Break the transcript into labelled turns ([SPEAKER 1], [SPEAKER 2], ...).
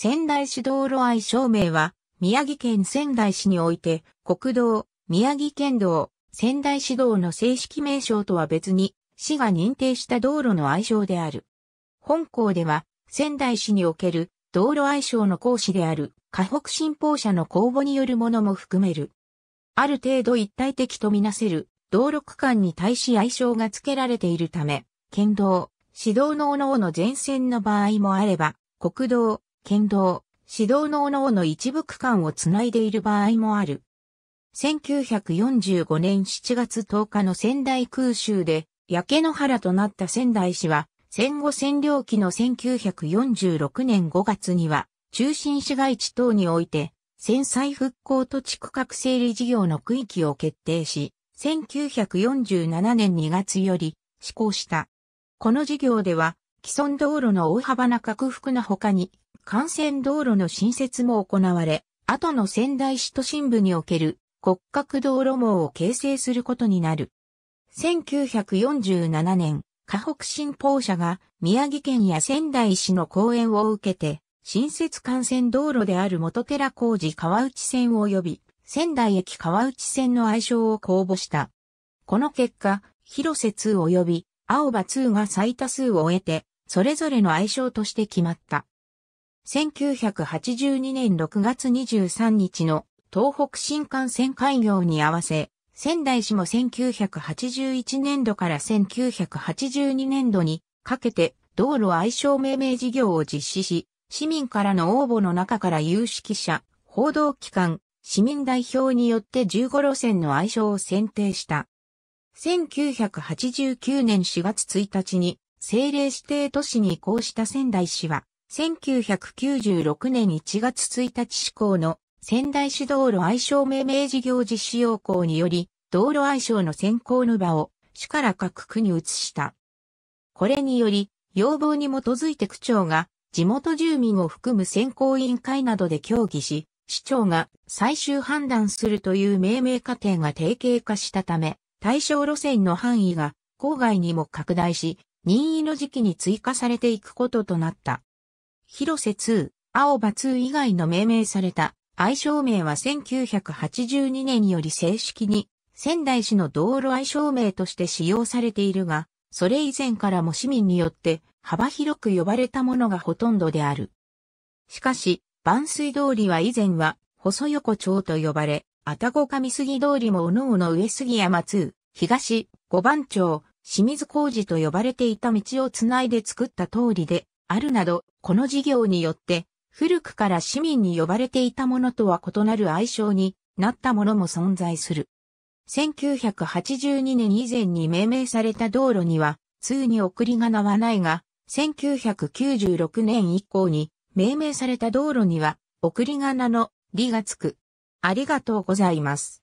[SPEAKER 1] 仙台市道路愛称名は、宮城県仙台市において、国道、宮城県道、仙台市道の正式名称とは別に、市が認定した道路の愛称である。本校では、仙台市における道路愛称の講師である、河北新報社の公募によるものも含める。ある程度一体的とみなせる道路区間に対し愛称が付けられているため、県道、市道の各々前線の場合もあれば、国道、県道、市道のおのおの一部区間をつないでいる場合もある。1945年7月10日の仙台空襲で、焼け野原となった仙台市は、戦後占領期の1946年5月には、中心市街地等において、戦災復興土地区画整理事業の区域を決定し、1947年2月より施行した。この事業では、既存道路の大幅な拡幅の他に、幹線道路の新設も行われ、後の仙台市都心部における骨格道路網を形成することになる。1947年、河北新報社が宮城県や仙台市の講演を受けて、新設幹線道路である元寺工事川内線及び仙台駅川内線の愛称を公募した。この結果、広瀬2及び青葉2が最多数を得て、それぞれの愛称として決まった。1982年6月23日の東北新幹線開業に合わせ、仙台市も1981年度から1982年度にかけて道路愛称命名事業を実施し、市民からの応募の中から有識者、報道機関、市民代表によって15路線の愛称を選定した。1989年4月1日に政令指定都市に移行した仙台市は、1996年1月1日施行の仙台市道路愛称命名事業実施要項により、道路愛称の選考の場を市から各区に移した。これにより、要望に基づいて区長が地元住民を含む選考委員会などで協議し、市長が最終判断するという命名過程が定型化したため、対象路線の範囲が郊外にも拡大し、任意の時期に追加されていくこととなった。広瀬通、青葉通以外の命名された愛称名は1982年より正式に仙台市の道路愛称名として使用されているが、それ以前からも市民によって幅広く呼ばれたものがほとんどである。しかし、万水通りは以前は細横町と呼ばれ、あたご上杉通りも各々の上杉山通、東、五番町、清水工事と呼ばれていた道をつないで作った通りで、あるなど、この事業によって、古くから市民に呼ばれていたものとは異なる愛称になったものも存在する。1982年以前に命名された道路には、通に送り仮名はないが、1996年以降に命名された道路には、送り仮名のりがつく。ありがとうございます。